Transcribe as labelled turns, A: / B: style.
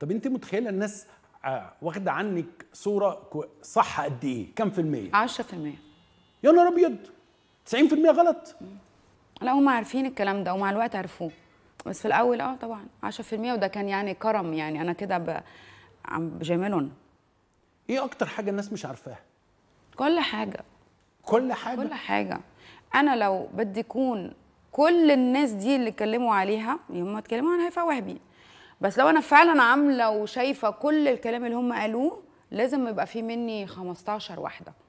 A: طب انت متخيله الناس آه، واخده عنك صوره صح قد ايه كم في الميه
B: 10% يا نهار ابيض 90% غلط لا هم عارفين الكلام ده ومع الوقت عرفوه بس في الاول اه طبعا 10% وده كان يعني كرم يعني انا كده ب... عم بجاملهم ايه اكتر حاجه الناس مش عارفاها كل حاجه كل حاجه كل حاجه انا لو بدي اكون كل الناس دي اللي اتكلموا عليها هم اتكلموا عن هيفاء وهبي بس لو انا فعلا عامله وشايفه كل الكلام اللي هم قالوه لازم يبقى في مني 15 واحده